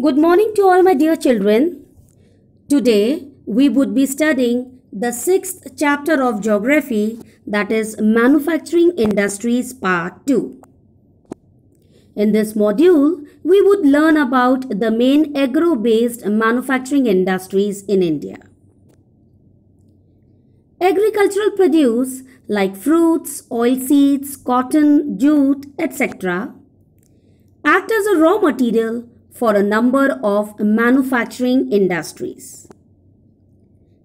Good morning to all my dear children. Today we would be studying the sixth chapter of geography that is manufacturing industries part 2. In this module we would learn about the main agro-based manufacturing industries in India. Agricultural produce like fruits, oilseeds, cotton, jute, etc. act as a raw material for a number of manufacturing industries.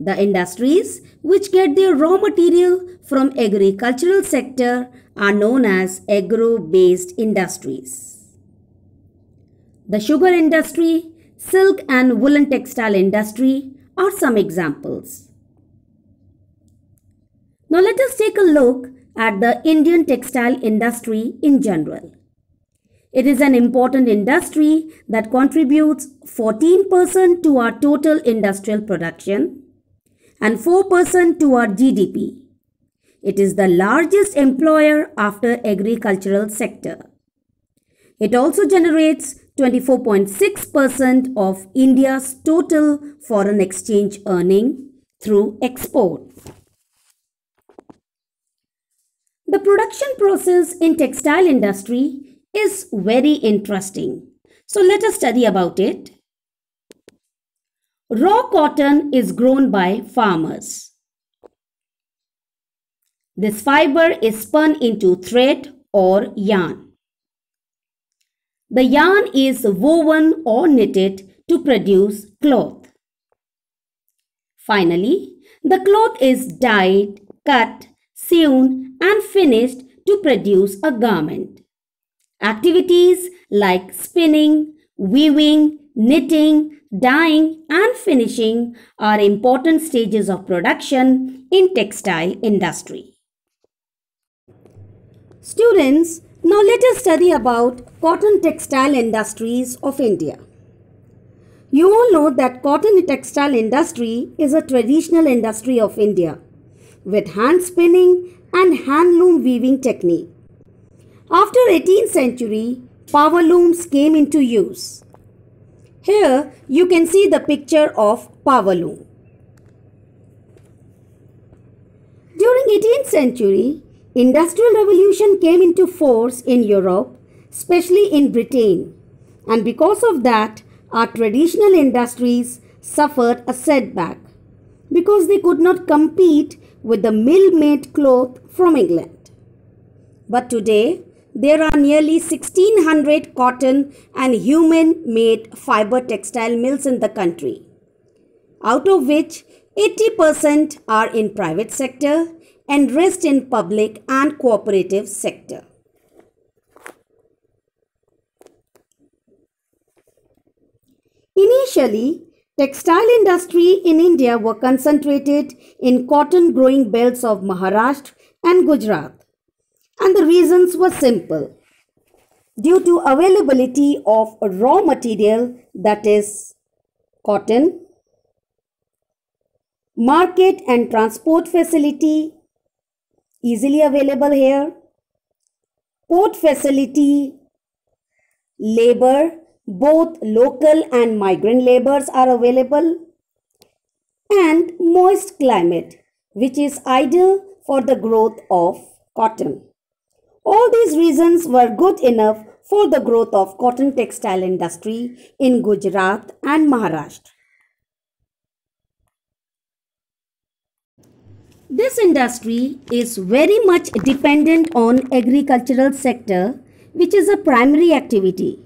The industries which get their raw material from agricultural sector are known as agro-based industries. The sugar industry, silk and woolen textile industry are some examples. Now let us take a look at the Indian textile industry in general. It is an important industry that contributes 14% to our total industrial production and 4% to our GDP. It is the largest employer after agricultural sector. It also generates 24.6% of India's total foreign exchange earning through export. The production process in textile industry is very interesting. So let us study about it. Raw cotton is grown by farmers. This fiber is spun into thread or yarn. The yarn is woven or knitted to produce cloth. Finally, the cloth is dyed, cut, sewn and finished to produce a garment. Activities like spinning, weaving, knitting, dyeing and finishing are important stages of production in textile industry. Students, now let us study about cotton textile industries of India. You all know that cotton textile industry is a traditional industry of India with hand spinning and hand loom weaving technique. After 18th century, power looms came into use. Here you can see the picture of power loom. During 18th century, industrial revolution came into force in Europe, especially in Britain. And because of that, our traditional industries suffered a setback because they could not compete with the mill-made cloth from England. But today, there are nearly 1600 cotton and human made fiber textile mills in the country, out of which 80% are in private sector and rest in public and cooperative sector. Initially, textile industry in India were concentrated in cotton growing belts of Maharashtra and Gujarat and the reasons were simple. Due to availability of raw material that is cotton, market and transport facility easily available here, port facility, labor, both local and migrant labors are available and moist climate which is ideal for the growth of cotton. All these reasons were good enough for the growth of cotton textile industry in Gujarat and Maharashtra. This industry is very much dependent on agricultural sector which is a primary activity.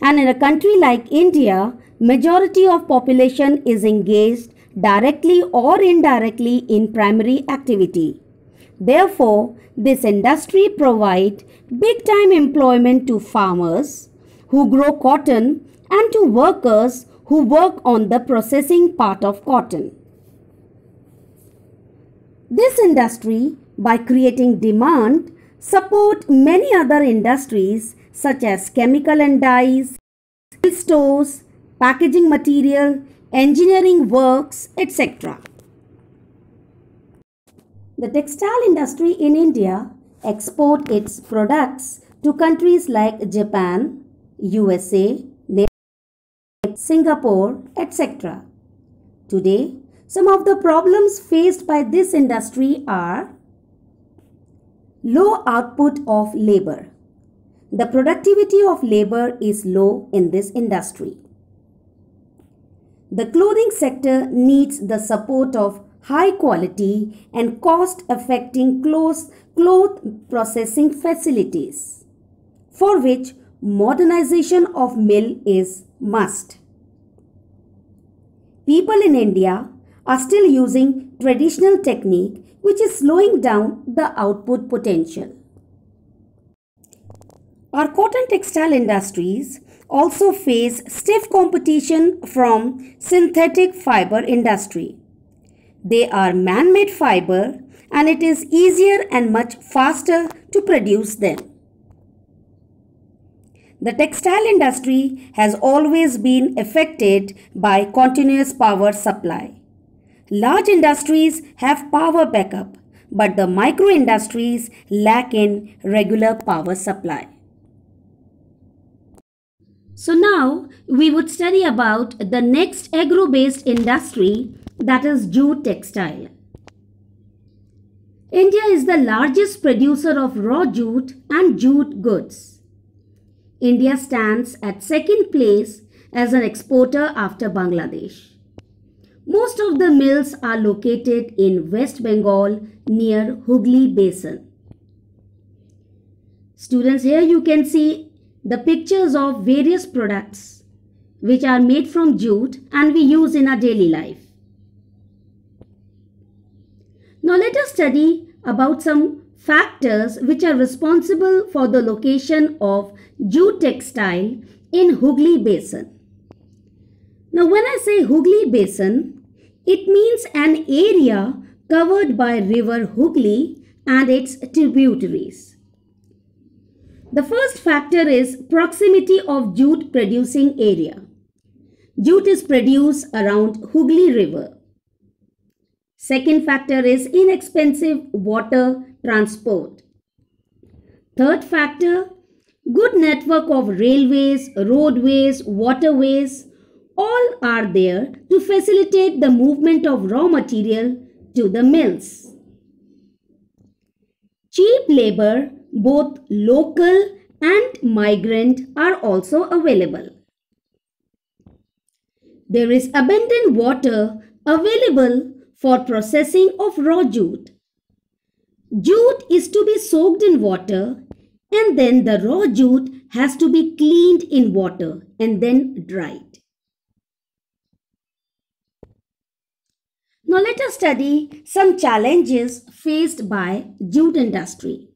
And in a country like India, majority of population is engaged directly or indirectly in primary activity. Therefore, this industry provides big time employment to farmers who grow cotton and to workers who work on the processing part of cotton. This industry, by creating demand, support many other industries such as chemical and dyes, stores, packaging material, engineering works, etc. The textile industry in India export its products to countries like Japan, USA, Singapore, etc. Today, some of the problems faced by this industry are low output of labor. The productivity of labor is low in this industry. The clothing sector needs the support of high quality and cost affecting close cloth processing facilities, for which modernization of mill is must. People in India are still using traditional technique which is slowing down the output potential. Our cotton textile industries also face stiff competition from synthetic fiber industry they are man-made fiber and it is easier and much faster to produce them. The textile industry has always been affected by continuous power supply. Large industries have power backup, but the micro industries lack in regular power supply. So now we would study about the next agro-based industry that is jute textile. India is the largest producer of raw jute and jute goods. India stands at second place as an exporter after Bangladesh. Most of the mills are located in West Bengal near Hooghly Basin. Students, here you can see the pictures of various products which are made from jute and we use in our daily life. Now let us study about some factors which are responsible for the location of jute textile in Hooghly Basin. Now when I say Hooghly Basin, it means an area covered by river Hooghly and its tributaries. The first factor is proximity of jute producing area. Jute is produced around Hooghly River. Second factor is inexpensive water transport. Third factor, good network of railways, roadways, waterways, all are there to facilitate the movement of raw material to the mills. Cheap labor both local and migrant are also available. There is abundant water available for processing of raw jute. Jute is to be soaked in water and then the raw jute has to be cleaned in water and then dried. Now let us study some challenges faced by jute industry.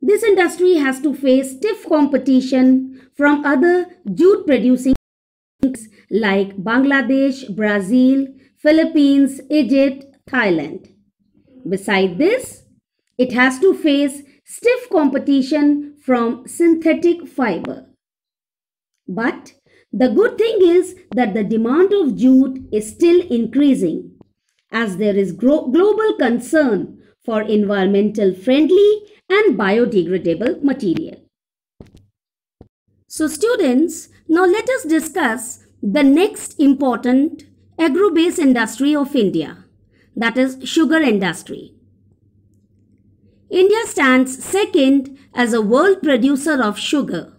This industry has to face stiff competition from other jute producing like Bangladesh, Brazil, Philippines, Egypt, Thailand. Beside this, it has to face stiff competition from synthetic fiber. But the good thing is that the demand of jute is still increasing as there is global concern for environmental friendly and biodegradable material. So students, now let us discuss the next important agro-based industry of India, that is sugar industry. India stands second as a world producer of sugar,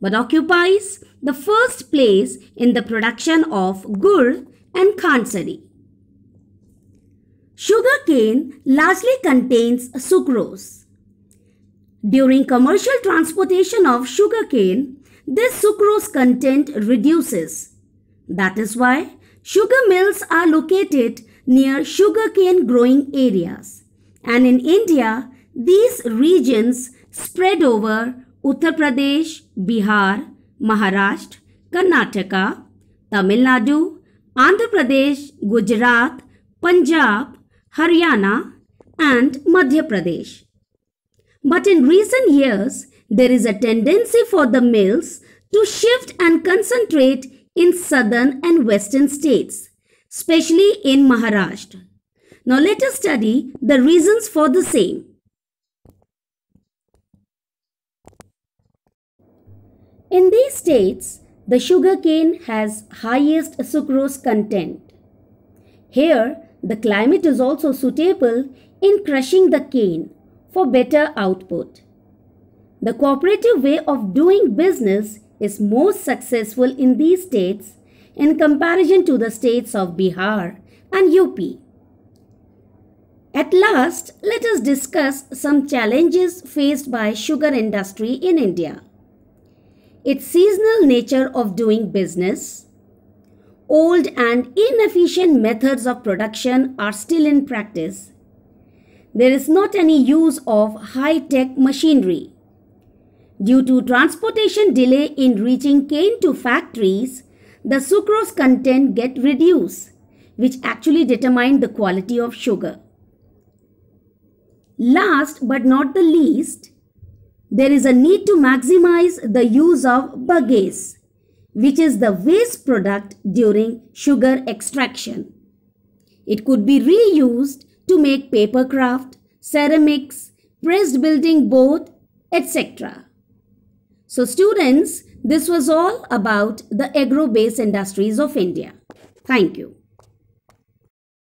but occupies the first place in the production of gur and khansari. Sugarcane largely contains sucrose. During commercial transportation of sugarcane, this sucrose content reduces. That is why sugar mills are located near sugarcane growing areas. And in India, these regions spread over Uttar Pradesh, Bihar, Maharashtra, Karnataka, Tamil Nadu, Andhra Pradesh, Gujarat, Punjab, Haryana, and Madhya Pradesh. But in recent years, there is a tendency for the mills to shift and concentrate in southern and western states, especially in Maharashtra. Now let us study the reasons for the same. In these states, the sugarcane has highest sucrose content. Here, the climate is also suitable in crushing the cane for better output. The cooperative way of doing business is most successful in these states in comparison to the states of Bihar and UP. At last, let us discuss some challenges faced by sugar industry in India. Its seasonal nature of doing business, old and inefficient methods of production are still in practice. There is not any use of high-tech machinery. Due to transportation delay in reaching cane to factories, the sucrose content get reduced, which actually determine the quality of sugar. Last but not the least, there is a need to maximize the use of bagasse which is the waste product during sugar extraction. It could be reused to make paper craft, ceramics, pressed building board, etc. So students, this was all about the agro-based industries of India. Thank you.